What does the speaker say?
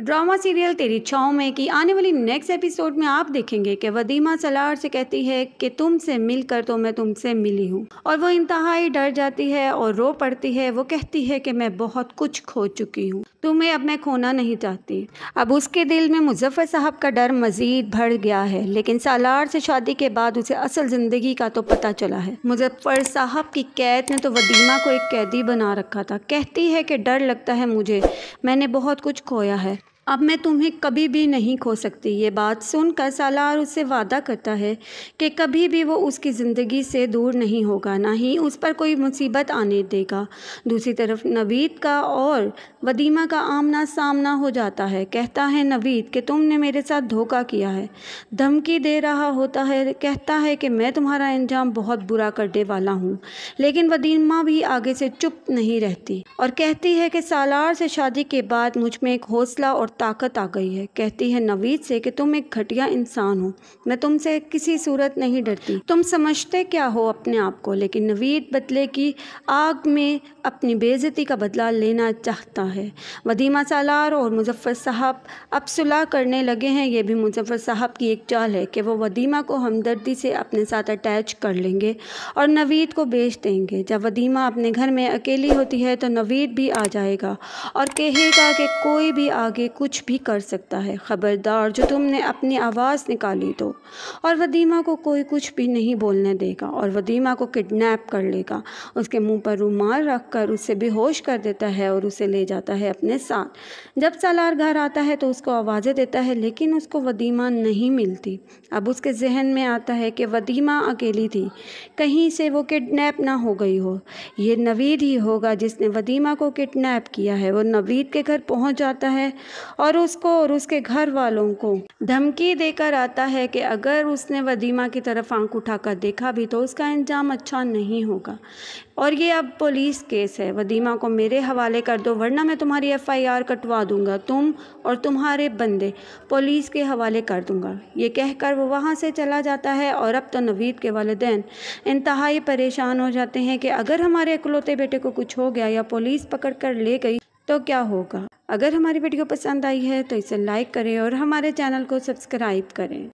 drama serial तेरी छाँव में की आने वाली नेक्स्ट एपिसोड में आप देखेंगे कि वदीमा सलार से कहती है कि तुमसे मिलकर तो मैं तुमसे मिली हूँ और वो इंतहाई डर जाती है और रो पड़ती है वो कहती है कि मैं बहुत कुछ खो चुकी हूँ तुम्हें अब मैं खोना नहीं चाहती अब उसके दिल में मुजफ्फर साहब का डर मज़ीद बढ़ गया है लेकिन सालार से शादी के बाद उसे असल ज़िंदगी का तो पता चला है मुजफ्फर साहब की कैद ने तो वदीमा को एक कैदी बना रखा था कहती है कि डर लगता है मुझे मैंने बहुत कुछ खोया है अब मैं तुम्हें कभी भी नहीं खो सकती ये बात सुनकर सालार उससे वादा करता है कि कभी भी वो उसकी ज़िंदगी से दूर नहीं होगा ना ही उस पर कोई मुसीबत आने देगा दूसरी तरफ नवीद का और वदीमा का आमना सामना हो जाता है कहता है नवीद कि तुमने मेरे साथ धोखा किया है धमकी दे रहा होता है कहता है कि मैं तुम्हारा अंजाम बहुत बुरा करने वाला हूँ लेकिन वदीमा भी आगे से चुप नहीं रहती और कहती है कि सालार से शादी के बाद मुझ में एक हौसला और ताकत आ गई है कहती है नवीद से कि तुम एक घटिया इंसान हो मैं तुमसे किसी सूरत नहीं डरती तुम समझते क्या हो अपने आप को लेकिन नवीद बदले की आग में अपनी बेज़ती का बदला लेना चाहता है वदीमा सालार और मुजफ्फ़र साहब अब सुलह करने लगे हैं ये भी मुजफ्फ़र साहब की एक चाल है कि वो वदीमा को हमदर्दी से अपने साथ अटैच कर लेंगे और नवीद को बेच देंगे जब वदीमा अपने घर में अकेली होती है तो नवीद भी आ जाएगा और कहेगा कि कोई भी आगे कुछ कुछ भी कर सकता है ख़बरदार जो तुमने अपनी आवाज़ निकाली तो और वदीमा को कोई कुछ भी नहीं बोलने देगा और वदीमा को किडनैप कर लेगा उसके मुंह पर रुमाल रख कर उसे बेहोश कर देता है और उसे ले जाता है अपने साथ जब सालार घर आता है तो उसको आवाज़ें देता है लेकिन उसको वदीमा नहीं मिलती अब उसके जहन में आता है कि वदीमा अकेली थी कहीं से वो किडनेप ना हो गई हो ये नवीद ही होगा जिसने वदीमा को किडनैप किया है वो नवीद के घर पहुंच जाता है और उसको और उसके घर वालों को धमकी देकर आता है कि अगर उसने वदीमा की तरफ आंख उठाकर देखा भी तो उसका इंजाम अच्छा नहीं होगा और ये अब पुलिस केस है वदीमा को मेरे हवाले कर दो वरना मैं तुम्हारी एफआईआर कटवा दूंगा तुम और तुम्हारे बंदे पुलिस के हवाले कर दूंगा ये कहकर वो वहाँ से चला जाता है और अब तो नवीद के वालदेन इंतहाई परेशान हो जाते हैं कि अगर हमारे अकलौते बेटे को कुछ हो गया या पुलिस पकड़ कर ले गई तो क्या होगा अगर हमारी वीडियो पसंद आई है तो इसे लाइक करें और हमारे चैनल को सब्सक्राइब करें